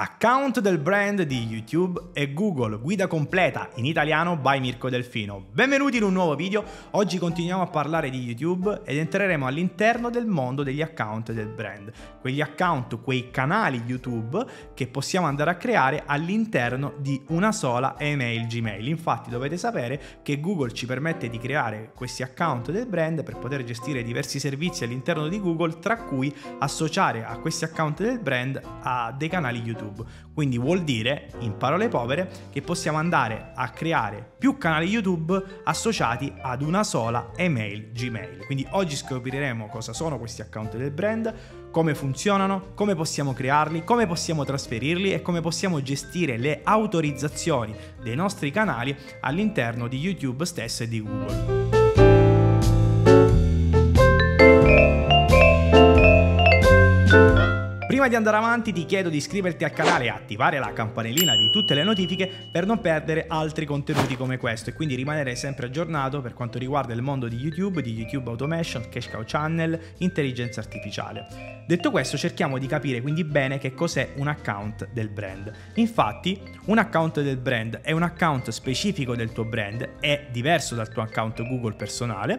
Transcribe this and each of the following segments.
Account del brand di YouTube e Google, guida completa in italiano by Mirko Delfino. Benvenuti in un nuovo video, oggi continuiamo a parlare di YouTube ed entreremo all'interno del mondo degli account del brand, quegli account, quei canali YouTube che possiamo andare a creare all'interno di una sola email Gmail. Infatti dovete sapere che Google ci permette di creare questi account del brand per poter gestire diversi servizi all'interno di Google, tra cui associare a questi account del brand a dei canali YouTube. YouTube. Quindi vuol dire, in parole povere, che possiamo andare a creare più canali YouTube associati ad una sola email Gmail. Quindi oggi scopriremo cosa sono questi account del brand, come funzionano, come possiamo crearli, come possiamo trasferirli e come possiamo gestire le autorizzazioni dei nostri canali all'interno di YouTube stesso e di Google. Prima di andare avanti ti chiedo di iscriverti al canale e attivare la campanellina di tutte le notifiche per non perdere altri contenuti come questo e quindi rimanere sempre aggiornato per quanto riguarda il mondo di YouTube, di YouTube Automation, Cash Cow Channel, intelligenza artificiale. Detto questo cerchiamo di capire quindi bene che cos'è un account del brand. Infatti un account del brand è un account specifico del tuo brand, è diverso dal tuo account Google personale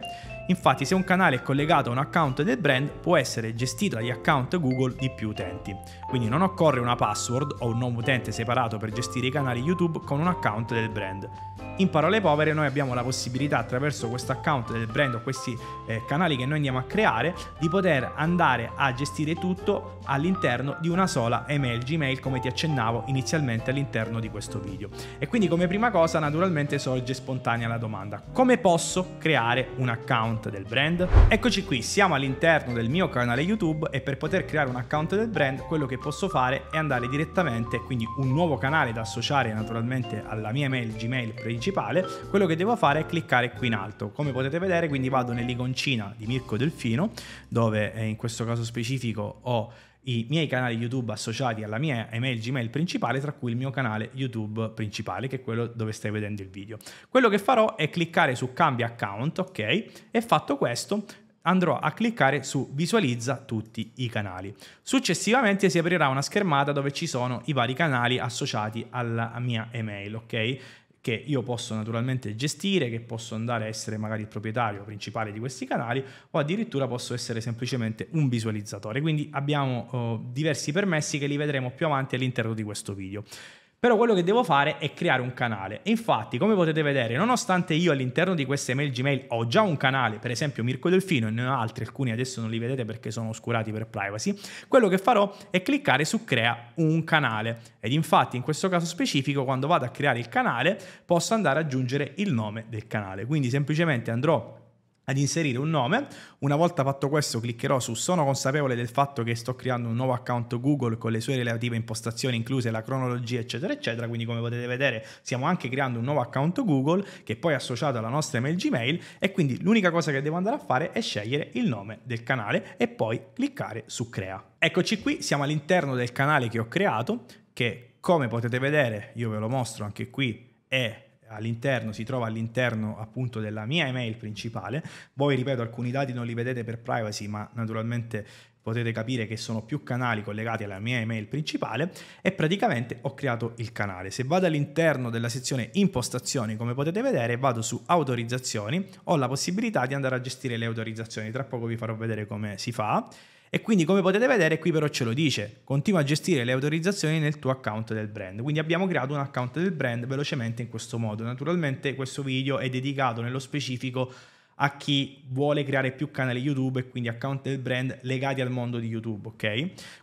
Infatti se un canale è collegato a un account del brand può essere gestito dagli account Google di più utenti. Quindi non occorre una password o un nome utente separato per gestire i canali YouTube con un account del brand. In parole povere noi abbiamo la possibilità attraverso questo account del brand o questi eh, canali che noi andiamo a creare di poter andare a gestire tutto all'interno di una sola email Gmail come ti accennavo inizialmente all'interno di questo video. E quindi come prima cosa naturalmente sorge spontanea la domanda come posso creare un account del brand? Eccoci qui, siamo all'interno del mio canale YouTube e per poter creare un account del brand quello che posso fare è andare direttamente quindi un nuovo canale da associare naturalmente alla mia email Gmail principale principale, quello che devo fare è cliccare qui in alto. Come potete vedere, quindi vado nell'iconcina di Mirko Delfino, dove eh, in questo caso specifico ho i miei canali YouTube associati alla mia email Gmail principale, tra cui il mio canale YouTube principale, che è quello dove stai vedendo il video. Quello che farò è cliccare su cambia account, ok? E fatto questo andrò a cliccare su visualizza tutti i canali. Successivamente si aprirà una schermata dove ci sono i vari canali associati alla mia email, ok? che io posso naturalmente gestire, che posso andare a essere magari il proprietario principale di questi canali o addirittura posso essere semplicemente un visualizzatore. Quindi abbiamo eh, diversi permessi che li vedremo più avanti all'interno di questo video. Però quello che devo fare è creare un canale. E infatti, come potete vedere, nonostante io all'interno di queste mail Gmail ho già un canale, per esempio Mirko Delfino e ne ho altri, alcuni adesso non li vedete perché sono oscurati per privacy, quello che farò è cliccare su crea un canale. Ed infatti in questo caso specifico, quando vado a creare il canale, posso andare ad aggiungere il nome del canale. Quindi semplicemente andrò ad inserire un nome. Una volta fatto questo cliccherò su sono consapevole del fatto che sto creando un nuovo account Google con le sue relative impostazioni incluse la cronologia eccetera eccetera, quindi come potete vedere stiamo anche creando un nuovo account Google che poi è associato alla nostra email Gmail e quindi l'unica cosa che devo andare a fare è scegliere il nome del canale e poi cliccare su crea. Eccoci qui, siamo all'interno del canale che ho creato che come potete vedere, io ve lo mostro anche qui, è all'interno, si trova all'interno appunto della mia email principale. Voi ripeto, alcuni dati non li vedete per privacy, ma naturalmente potete capire che sono più canali collegati alla mia email principale e praticamente ho creato il canale. Se vado all'interno della sezione impostazioni, come potete vedere, vado su autorizzazioni, ho la possibilità di andare a gestire le autorizzazioni. Tra poco vi farò vedere come si fa e quindi come potete vedere qui però ce lo dice, continua a gestire le autorizzazioni nel tuo account del brand. Quindi abbiamo creato un account del brand velocemente in questo modo. Naturalmente questo video è dedicato nello specifico a chi vuole creare più canali YouTube e quindi account del brand legati al mondo di YouTube, ok?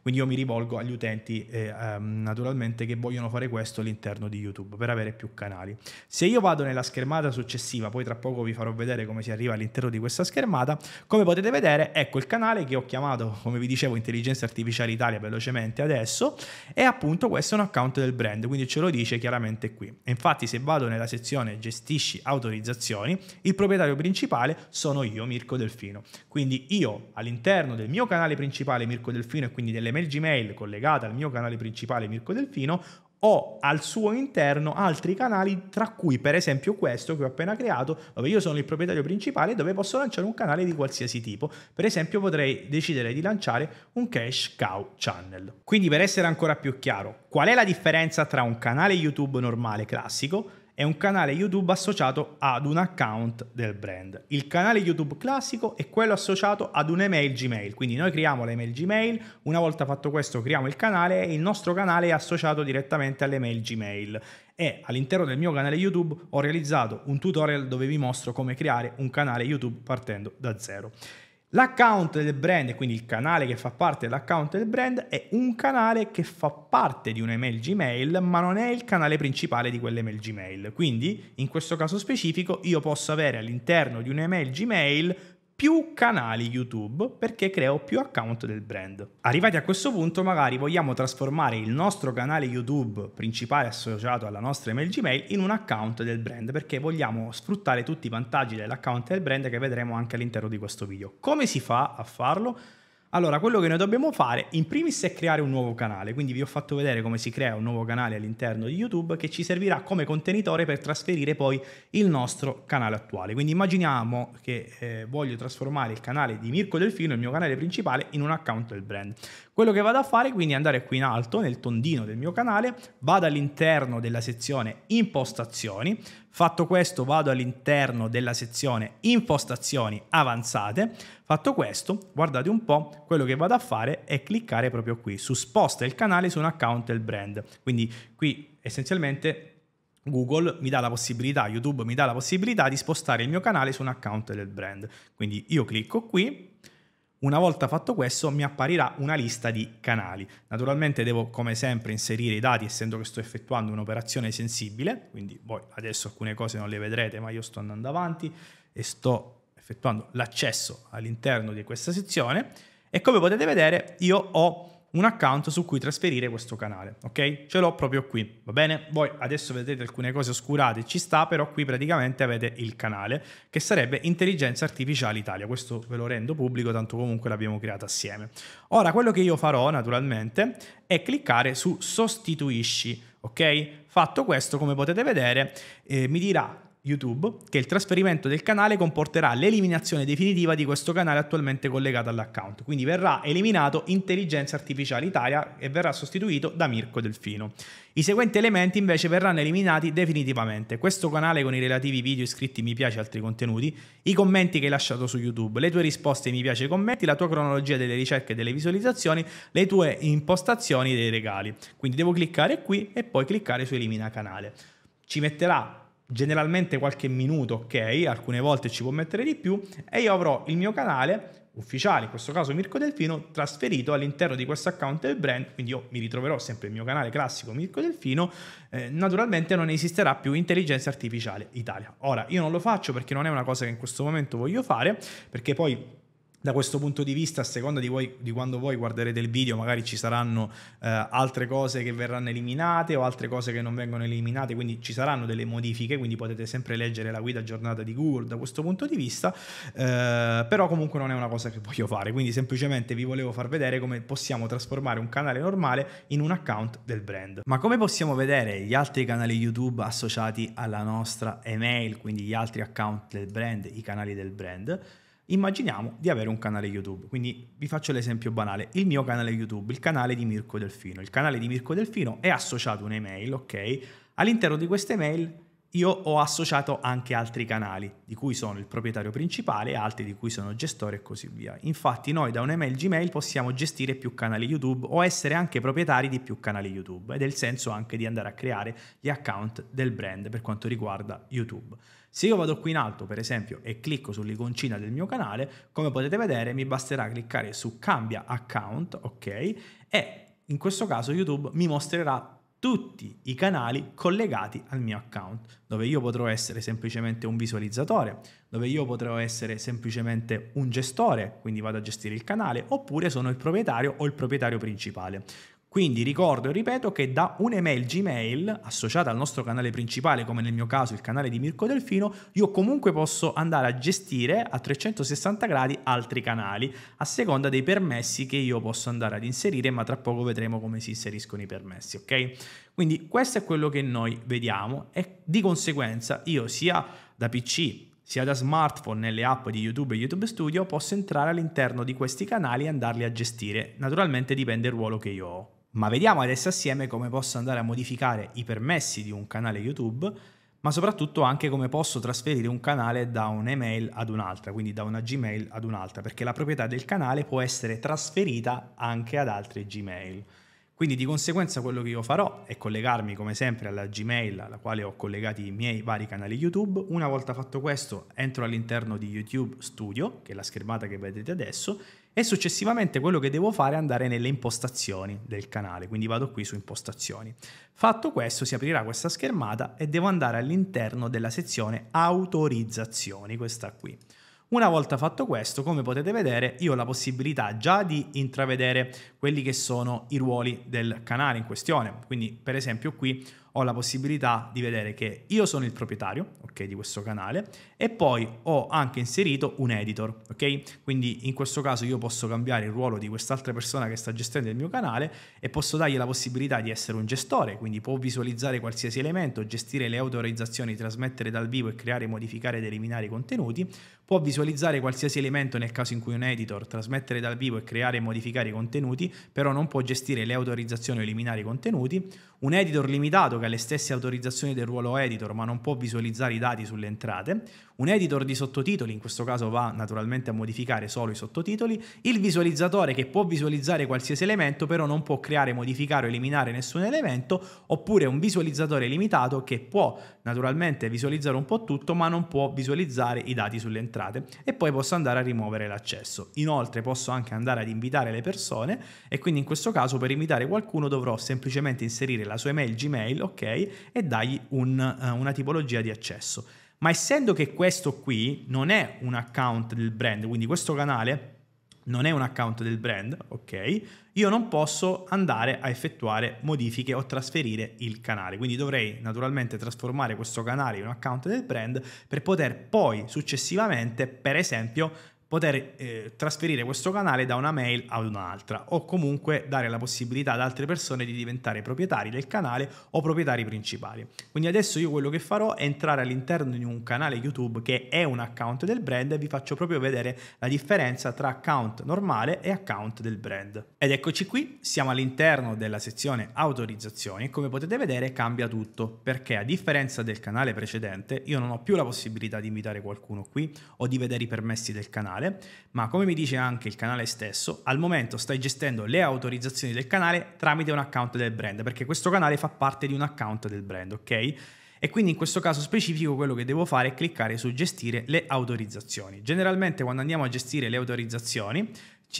Quindi io mi rivolgo agli utenti eh, um, naturalmente che vogliono fare questo all'interno di YouTube per avere più canali. Se io vado nella schermata successiva, poi tra poco vi farò vedere come si arriva all'interno di questa schermata, come potete vedere ecco il canale che ho chiamato, come vi dicevo, Intelligenza Artificiale Italia velocemente adesso e appunto questo è un account del brand, quindi ce lo dice chiaramente qui. E infatti se vado nella sezione gestisci autorizzazioni, il proprietario principale principale sono io, Mirko Delfino. Quindi io all'interno del mio canale principale Mirko Delfino e quindi delle mail Gmail collegate al mio canale principale Mirko Delfino ho al suo interno altri canali, tra cui per esempio questo che ho appena creato, dove io sono il proprietario principale, dove posso lanciare un canale di qualsiasi tipo. Per esempio potrei decidere di lanciare un Cash Cow Channel. Quindi per essere ancora più chiaro, qual è la differenza tra un canale YouTube normale classico è un canale YouTube associato ad un account del brand. Il canale YouTube classico è quello associato ad un'email Gmail, quindi noi creiamo l'email Gmail, una volta fatto questo creiamo il canale e il nostro canale è associato direttamente all'email Gmail e all'interno del mio canale YouTube ho realizzato un tutorial dove vi mostro come creare un canale YouTube partendo da zero. L'account del brand, quindi il canale che fa parte dell'account del brand, è un canale che fa parte di un'email Gmail, ma non è il canale principale di quell'email Gmail. Quindi, in questo caso specifico, io posso avere all'interno di un'email Gmail più canali YouTube perché creo più account del brand. Arrivati a questo punto magari vogliamo trasformare il nostro canale YouTube principale associato alla nostra email Gmail in un account del brand perché vogliamo sfruttare tutti i vantaggi dell'account del brand che vedremo anche all'interno di questo video. Come si fa a farlo? Allora, quello che noi dobbiamo fare in primis è creare un nuovo canale, quindi vi ho fatto vedere come si crea un nuovo canale all'interno di YouTube che ci servirà come contenitore per trasferire poi il nostro canale attuale. Quindi immaginiamo che eh, voglio trasformare il canale di Mirko Delfino, il mio canale principale, in un account del brand. Quello che vado a fare quindi è andare qui in alto nel tondino del mio canale, vado all'interno della sezione impostazioni, Fatto questo vado all'interno della sezione impostazioni avanzate. Fatto questo, guardate un po', quello che vado a fare è cliccare proprio qui su sposta il canale su un account del brand. Quindi qui essenzialmente Google mi dà la possibilità, YouTube mi dà la possibilità di spostare il mio canale su un account del brand. Quindi io clicco qui una volta fatto questo mi apparirà una lista di canali. Naturalmente devo come sempre inserire i dati essendo che sto effettuando un'operazione sensibile, quindi voi adesso alcune cose non le vedrete ma io sto andando avanti e sto effettuando l'accesso all'interno di questa sezione e come potete vedere io ho un account su cui trasferire questo canale, ok? Ce l'ho proprio qui, va bene? Voi adesso vedete alcune cose oscurate, ci sta, però qui praticamente avete il canale che sarebbe Intelligenza Artificiale Italia, questo ve lo rendo pubblico, tanto comunque l'abbiamo creato assieme. Ora, quello che io farò naturalmente è cliccare su sostituisci, ok? Fatto questo, come potete vedere, eh, mi dirà YouTube che il trasferimento del canale comporterà l'eliminazione definitiva di questo canale attualmente collegato all'account. Quindi verrà eliminato Intelligenza Artificiale Italia e verrà sostituito da Mirko Delfino. I seguenti elementi invece verranno eliminati definitivamente. Questo canale con i relativi video iscritti mi piace e altri contenuti, i commenti che hai lasciato su YouTube, le tue risposte mi piace e commenti, la tua cronologia delle ricerche e delle visualizzazioni, le tue impostazioni dei regali. Quindi devo cliccare qui e poi cliccare su elimina canale. Ci metterà generalmente qualche minuto, ok, alcune volte ci può mettere di più e io avrò il mio canale ufficiale, in questo caso Mirko Delfino, trasferito all'interno di questo account del brand, quindi io mi ritroverò sempre il mio canale classico Mirko Delfino, eh, naturalmente non esisterà più intelligenza artificiale Italia. Ora, io non lo faccio perché non è una cosa che in questo momento voglio fare, perché poi da questo punto di vista, a seconda di, voi, di, quando voi guarderete il video, magari ci saranno eh, altre cose che verranno eliminate o altre cose che non vengono eliminate, quindi ci saranno delle modifiche, quindi potete sempre leggere la guida aggiornata di Google da questo punto di vista, eh, però comunque non è una cosa che voglio fare, quindi semplicemente vi volevo far vedere come possiamo trasformare un canale normale in un account del brand. Ma come possiamo vedere gli altri canali YouTube associati alla nostra email, quindi gli altri account del brand, i canali del brand? immaginiamo di avere un canale YouTube. Quindi vi faccio l'esempio banale, il mio canale YouTube, il canale di Mirko Delfino. Il canale di Mirko Delfino è associato a un'email, ok? All'interno di questa email io ho associato anche altri canali, di cui sono il proprietario principale, altri di cui sono gestore e così via. Infatti noi da un'email Gmail possiamo gestire più canali YouTube o essere anche proprietari di più canali YouTube ed è il senso anche di andare a creare gli account del brand per quanto riguarda YouTube. Se io vado qui in alto, per esempio, e clicco sull'iconcina del mio canale, come potete vedere mi basterà cliccare su cambia account, ok? E in questo caso YouTube mi mostrerà tutti i canali collegati al mio account, dove io potrò essere semplicemente un visualizzatore, dove io potrò essere semplicemente un gestore, quindi vado a gestire il canale, oppure sono il proprietario o il proprietario principale. Quindi ricordo e ripeto che da un'email Gmail associata al nostro canale principale, come nel mio caso il canale di Mirko Delfino, io comunque posso andare a gestire a 360 gradi altri canali a seconda dei permessi che io posso andare ad inserire, ma tra poco vedremo come si inseriscono i permessi, ok? Quindi questo è quello che noi vediamo e di conseguenza io sia da PC sia da smartphone nelle app di YouTube e YouTube Studio posso entrare all'interno di questi canali e andarli a gestire. Naturalmente dipende il ruolo che io ho ma vediamo adesso assieme come posso andare a modificare i permessi di un canale YouTube, ma soprattutto anche come posso trasferire un canale da un'email ad un'altra, quindi da una Gmail ad un'altra, perché la proprietà del canale può essere trasferita anche ad altre Gmail. Quindi di conseguenza quello che io farò è collegarmi come sempre alla Gmail alla quale ho collegati i miei vari canali YouTube. Una volta fatto questo entro all'interno di YouTube Studio, che è la schermata che vedete adesso, e successivamente quello che devo fare è andare nelle impostazioni del canale, quindi vado qui su impostazioni. Fatto questo si aprirà questa schermata e devo andare all'interno della sezione autorizzazioni, questa qui. Una volta fatto questo, come potete vedere, io ho la possibilità già di intravedere quelli che sono i ruoli del canale in questione. Quindi, per esempio, qui ho la possibilità di vedere che io sono il proprietario okay, di questo canale e poi ho anche inserito un editor. Okay? Quindi in questo caso io posso cambiare il ruolo di quest'altra persona che sta gestendo il mio canale e posso dargli la possibilità di essere un gestore, quindi può visualizzare qualsiasi elemento, gestire le autorizzazioni, trasmettere dal vivo e creare, modificare ed eliminare i contenuti, Può visualizzare qualsiasi elemento nel caso in cui un editor, trasmettere dal vivo e creare e modificare i contenuti, però non può gestire le autorizzazioni o eliminare i contenuti un editor limitato che ha le stesse autorizzazioni del ruolo editor ma non può visualizzare i dati sulle entrate, un editor di sottotitoli, in questo caso va naturalmente a modificare solo i sottotitoli, il visualizzatore che può visualizzare qualsiasi elemento però non può creare, modificare o eliminare nessun elemento, oppure un visualizzatore limitato che può naturalmente visualizzare un po' tutto ma non può visualizzare i dati sulle entrate e poi posso andare a rimuovere l'accesso. Inoltre posso anche andare ad invitare le persone e quindi in questo caso per invitare qualcuno dovrò semplicemente inserire la sua email Gmail, ok, e dai un, uh, una tipologia di accesso. Ma essendo che questo qui non è un account del brand, quindi questo canale non è un account del brand, ok? Io non posso andare a effettuare modifiche o trasferire il canale, quindi dovrei naturalmente trasformare questo canale in un account del brand per poter poi successivamente, per esempio, poter eh, trasferire questo canale da una mail ad un'altra o comunque dare la possibilità ad altre persone di diventare proprietari del canale o proprietari principali. Quindi adesso io quello che farò è entrare all'interno di un canale YouTube che è un account del brand e vi faccio proprio vedere la differenza tra account normale e account del brand. Ed eccoci qui, siamo all'interno della sezione autorizzazioni e come potete vedere cambia tutto perché a differenza del canale precedente io non ho più la possibilità di invitare qualcuno qui o di vedere i permessi del canale canale, ma come mi dice anche il canale stesso, al momento stai gestendo le autorizzazioni del canale tramite un account del brand, perché questo canale fa parte di un account del brand, ok? E quindi in questo caso specifico quello che devo fare è cliccare su gestire le autorizzazioni. Generalmente quando andiamo a gestire le autorizzazioni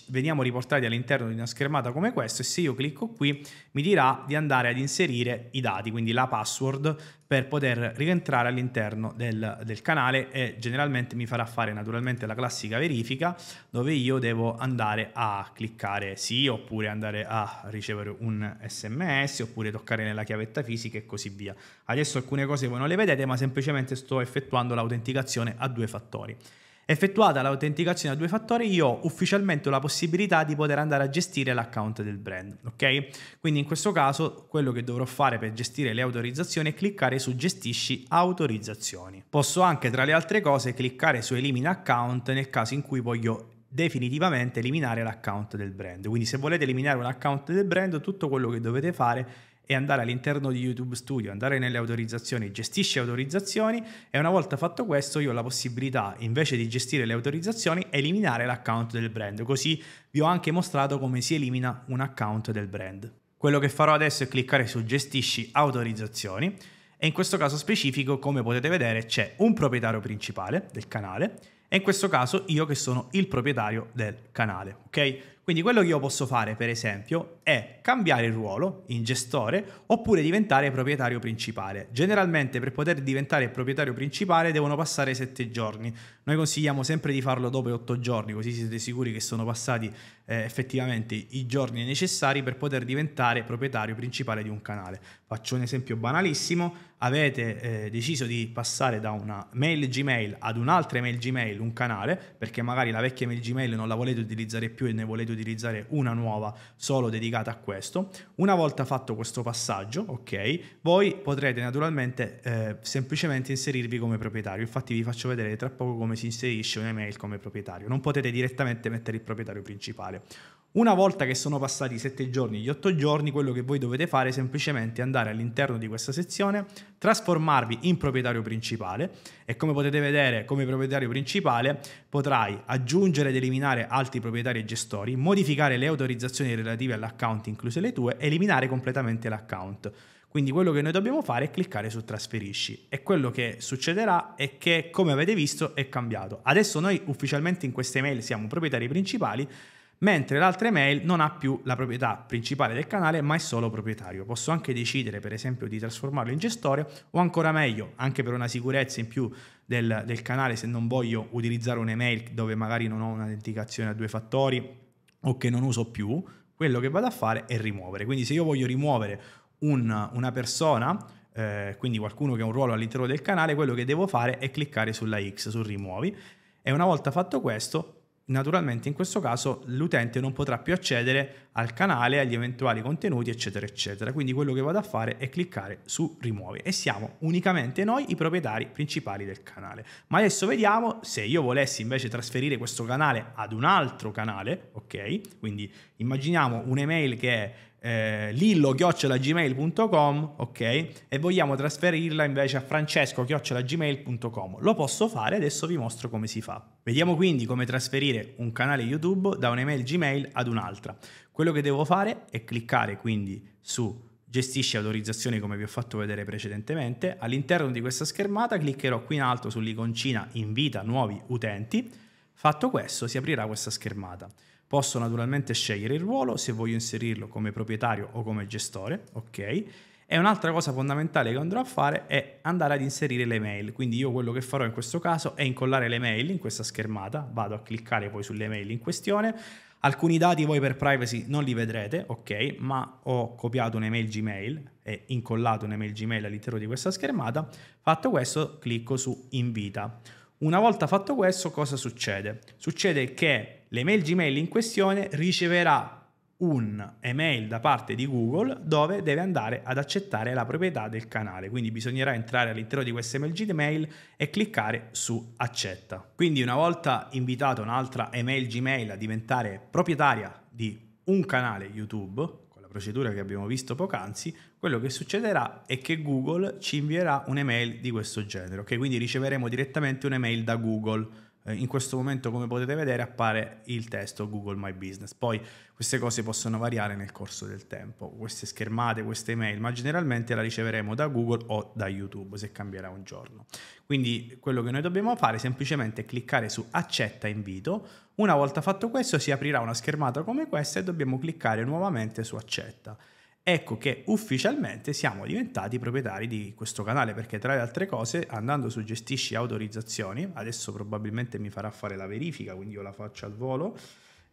veniamo riportati all'interno di una schermata come questa e se io clicco qui mi dirà di andare ad inserire i dati, quindi la password per poter rientrare all'interno del, del canale e generalmente mi farà fare naturalmente la classica verifica dove io devo andare a cliccare sì oppure andare a ricevere un sms oppure toccare nella chiavetta fisica e così via. Adesso alcune cose voi non le vedete ma semplicemente sto effettuando l'autenticazione a due fattori. Effettuata l'autenticazione a due fattori, io ho ufficialmente la possibilità di poter andare a gestire l'account del brand, ok? Quindi in questo caso quello che dovrò fare per gestire le autorizzazioni è cliccare su gestisci autorizzazioni. Posso anche tra le altre cose cliccare su elimina account nel caso in cui voglio definitivamente eliminare l'account del brand. Quindi se volete eliminare un account del brand, tutto quello che dovete fare è e andare all'interno di YouTube Studio, andare nelle autorizzazioni, gestisce autorizzazioni e una volta fatto questo io ho la possibilità invece di gestire le autorizzazioni eliminare l'account del brand, così vi ho anche mostrato come si elimina un account del brand. Quello che farò adesso è cliccare su gestisci autorizzazioni e in questo caso specifico come potete vedere c'è un proprietario principale del canale e in questo caso io che sono il proprietario del canale, ok? Quindi quello che io posso fare, per esempio, è cambiare il ruolo in gestore oppure diventare proprietario principale. Generalmente per poter diventare proprietario principale devono passare 7 giorni. Noi consigliamo sempre di farlo dopo 8 giorni, così siete sicuri che sono passati eh, effettivamente i giorni necessari per poter diventare proprietario principale di un canale. Faccio un esempio banalissimo, avete eh, deciso di passare da una mail Gmail ad un'altra mail Gmail un canale, perché magari la vecchia mail Gmail non la volete utilizzare più e ne volete utilizzare una nuova solo dedicata a questo. Una volta fatto questo passaggio, ok, voi potrete naturalmente eh, semplicemente inserirvi come proprietario. Infatti vi faccio vedere tra poco come si inserisce un'email come proprietario. Non potete direttamente mettere il proprietario principale. Una volta che sono passati i 7 giorni, gli 8 giorni, quello che voi dovete fare è semplicemente andare all'interno di questa sezione, trasformarvi in proprietario principale e come potete vedere come proprietario principale potrai aggiungere ed eliminare altri proprietari e gestori, modificare le autorizzazioni relative all'account incluse le tue, eliminare completamente l'account. Quindi quello che noi dobbiamo fare è cliccare su trasferisci e quello che succederà è che come avete visto è cambiato. Adesso noi ufficialmente in queste mail siamo proprietari principali mentre l'altra email non ha più la proprietà principale del canale ma è solo proprietario. Posso anche decidere per esempio di trasformarlo in gestore o ancora meglio, anche per una sicurezza in più del, del canale se non voglio utilizzare un'email dove magari non ho un'autenticazione a due fattori o che non uso più, quello che vado a fare è rimuovere. Quindi se io voglio rimuovere un, una persona, eh, quindi qualcuno che ha un ruolo all'interno del canale, quello che devo fare è cliccare sulla X, su rimuovi. E una volta fatto questo, naturalmente in questo caso l'utente non potrà più accedere al canale, agli eventuali contenuti, eccetera, eccetera. Quindi quello che vado a fare è cliccare su rimuovi e siamo unicamente noi i proprietari principali del canale. Ma adesso vediamo se io volessi invece trasferire questo canale ad un altro canale, ok? Quindi immaginiamo un'email che è eh, lillo-gmail.com, ok? E vogliamo trasferirla invece a francesco-gmail.com. Lo posso fare, adesso vi mostro come si fa. Vediamo quindi come trasferire un canale YouTube da un'email Gmail ad un'altra. Quello che devo fare è cliccare quindi su gestisci autorizzazioni come vi ho fatto vedere precedentemente. All'interno di questa schermata cliccherò qui in alto sull'iconcina invita nuovi utenti. Fatto questo si aprirà questa schermata. Posso naturalmente scegliere il ruolo se voglio inserirlo come proprietario o come gestore, ok? E un'altra cosa fondamentale che andrò a fare è andare ad inserire le mail. Quindi io quello che farò in questo caso è incollare le mail in questa schermata, vado a cliccare poi sulle mail in questione, Alcuni dati voi per privacy non li vedrete, ok, ma ho copiato un'email Gmail e incollato un'email Gmail all'interno di questa schermata. Fatto questo, clicco su invita. Una volta fatto questo, cosa succede? Succede che l'email Gmail in questione riceverà un'email da parte di Google dove deve andare ad accettare la proprietà del canale. Quindi bisognerà entrare all'interno di questa MLG Gmail e cliccare su accetta. Quindi una volta invitato un'altra email Gmail a diventare proprietaria di un canale YouTube, con la procedura che abbiamo visto poc'anzi, quello che succederà è che Google ci invierà un'email di questo genere, ok? Quindi riceveremo direttamente un'email da Google eh, in questo momento, come potete vedere, appare il testo Google My Business. Poi queste cose possono variare nel corso del tempo, queste schermate, queste email, ma generalmente la riceveremo da Google o da YouTube se cambierà un giorno. Quindi quello che noi dobbiamo fare è semplicemente cliccare su accetta invito. Una volta fatto questo si aprirà una schermata come questa e dobbiamo cliccare nuovamente su accetta ecco che ufficialmente siamo diventati proprietari di questo canale perché tra le altre cose andando su gestisci autorizzazioni adesso probabilmente mi farà fare la verifica quindi io la faccio al volo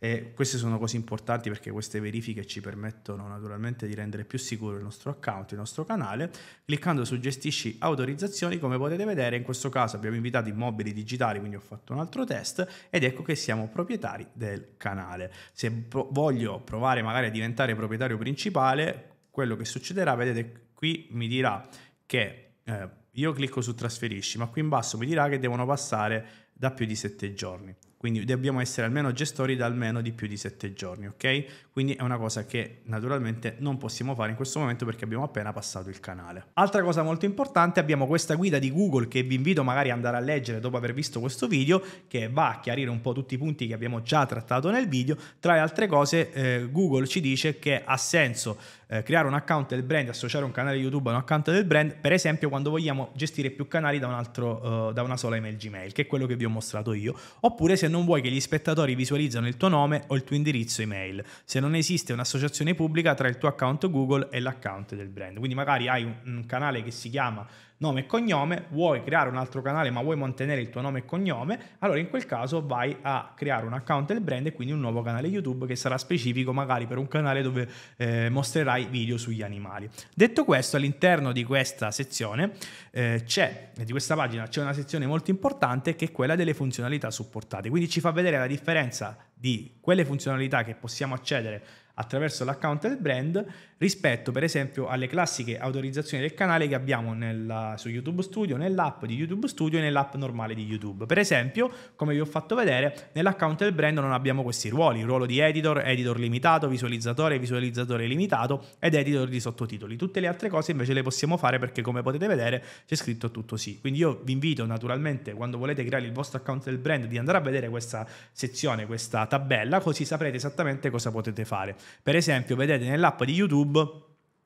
e queste sono cose importanti perché queste verifiche ci permettono naturalmente di rendere più sicuro il nostro account, il nostro canale. Cliccando su gestisci autorizzazioni, come potete vedere, in questo caso abbiamo invitato immobili digitali, quindi ho fatto un altro test ed ecco che siamo proprietari del canale. Se pro- voglio provare magari a diventare proprietario principale, quello che succederà, vedete qui mi dirà che eh, io clicco su trasferisci, ma qui in basso mi dirà che devono passare da più di 7 giorni. Quindi dobbiamo essere almeno gestori da almeno di più di 7 giorni, ok? Quindi è una cosa che naturalmente non possiamo fare in questo momento perché abbiamo appena passato il canale. Altra cosa molto importante, abbiamo questa guida di Google che vi invito magari ad andare a leggere dopo aver visto questo video, che va a chiarire un po' tutti i punti che abbiamo già trattato nel video. Tra le altre cose, eh, Google ci dice che ha senso eh, creare un account del brand, associare un canale YouTube a un account del brand, per esempio quando vogliamo gestire più canali da, un altro, eh, da una sola email Gmail, che è quello che vi ho mostrato io, oppure se non vuoi che gli spettatori visualizzino il tuo nome o il tuo indirizzo email, se non esiste un'associazione pubblica tra il tuo account Google e l'account del brand. Quindi magari hai un, un canale che si chiama nome e cognome, vuoi creare un altro canale ma vuoi mantenere il tuo nome e cognome, allora in quel caso vai a creare un account del brand e quindi un nuovo canale YouTube che sarà specifico magari per un canale dove eh, mostrerai video sugli animali. Detto questo, all'interno di questa sezione eh, c'è, di questa pagina c'è una sezione molto importante che è quella delle funzionalità supportate, quindi ci fa vedere la differenza di quelle funzionalità che possiamo accedere attraverso l'account del brand rispetto per esempio alle classiche autorizzazioni del canale che abbiamo nella, su YouTube Studio, nell'app di YouTube Studio e nell'app normale di YouTube. Per esempio, come vi ho fatto vedere, nell'account del brand non abbiamo questi ruoli, ruolo di editor, editor limitato, visualizzatore, visualizzatore limitato ed editor di sottotitoli. Tutte le altre cose invece le possiamo fare perché come potete vedere c'è scritto tutto sì. Quindi io vi invito naturalmente quando volete creare il vostro account del brand di andare a vedere questa sezione, questa tabella, così saprete esattamente cosa potete fare. Per esempio, vedete nell'app di YouTube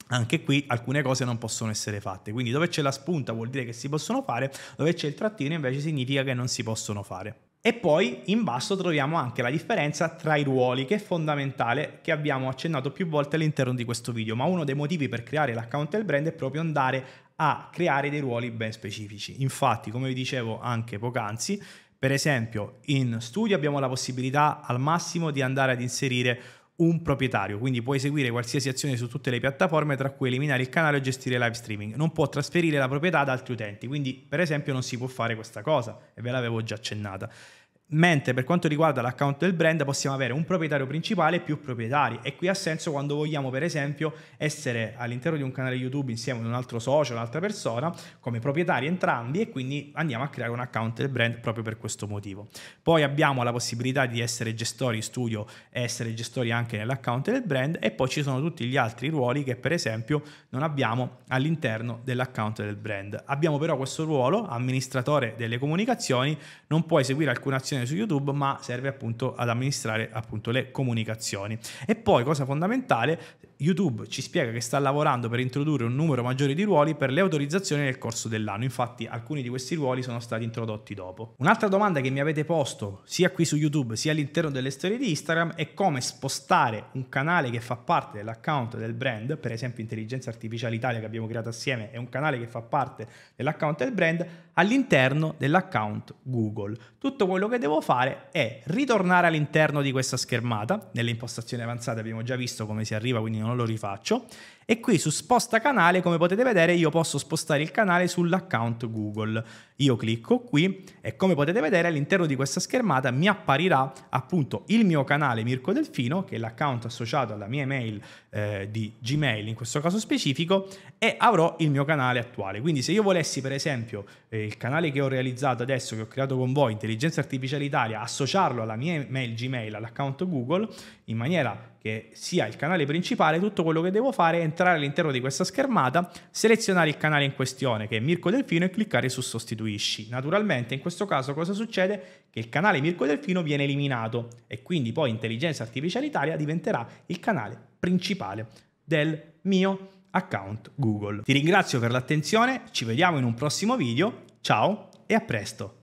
anche qui alcune cose non possono essere fatte, quindi dove c'è la spunta vuol dire che si possono fare, dove c'è il trattino invece significa che non si possono fare. E poi in basso troviamo anche la differenza tra i ruoli, che è fondamentale, che abbiamo accennato più volte all'interno di questo video, ma uno dei motivi per creare l'account del brand è proprio andare a creare dei ruoli ben specifici. Infatti, come vi dicevo anche poc'anzi, per esempio in studio abbiamo la possibilità al massimo di andare ad inserire un proprietario, quindi può eseguire qualsiasi azione su tutte le piattaforme, tra cui eliminare il canale o gestire live streaming. Non può trasferire la proprietà ad altri utenti, quindi per esempio non si può fare questa cosa e ve l'avevo già accennata. Mentre per quanto riguarda l'account del brand possiamo avere un proprietario principale e più proprietari e qui ha senso quando vogliamo per esempio essere all'interno di un canale YouTube insieme ad un altro socio, un'altra persona, come proprietari entrambi e quindi andiamo a creare un account del brand proprio per questo motivo. Poi abbiamo la possibilità di essere gestori studio e essere gestori anche nell'account del brand e poi ci sono tutti gli altri ruoli che per esempio non abbiamo all'interno dell'account del brand. Abbiamo però questo ruolo amministratore delle comunicazioni, non può eseguire alcuna azione comunicazione su YouTube, ma serve appunto ad amministrare appunto le comunicazioni. E poi, cosa fondamentale, YouTube ci spiega che sta lavorando per introdurre un numero maggiore di ruoli per le autorizzazioni nel corso dell'anno, infatti alcuni di questi ruoli sono stati introdotti dopo. Un'altra domanda che mi avete posto sia qui su YouTube sia all'interno delle storie di Instagram è come spostare un canale che fa parte dell'account del brand, per esempio Intelligenza Artificiale Italia che abbiamo creato assieme è un canale che fa parte dell'account del brand, all'interno dell'account Google. Tutto quello che devo fare è ritornare all'interno di questa schermata, nelle impostazioni avanzate abbiamo già visto come si arriva, quindi non non lo rifaccio e qui su sposta canale, come potete vedere, io posso spostare il canale sull'account Google. Io clicco qui e come potete vedere all'interno di questa schermata mi apparirà appunto il mio canale Mirko Delfino, che è l'account associato alla mia email eh, di Gmail in questo caso specifico, e avrò il mio canale attuale. Quindi se io volessi per esempio eh, il canale che ho realizzato adesso, che ho creato con voi, Intelligenza Artificiale Italia, associarlo alla mia email Gmail, all'account Google, in maniera che sia il canale principale, tutto quello che devo fare è entrare entrare all'interno di questa schermata, selezionare il canale in questione che è Mirko Delfino e cliccare su sostituisci. Naturalmente in questo caso cosa succede? Che il canale Mirko Delfino viene eliminato e quindi poi Intelligenza Artificiale Italia diventerà il canale principale del mio account Google. Ti ringrazio per l'attenzione, ci vediamo in un prossimo video, ciao e a presto!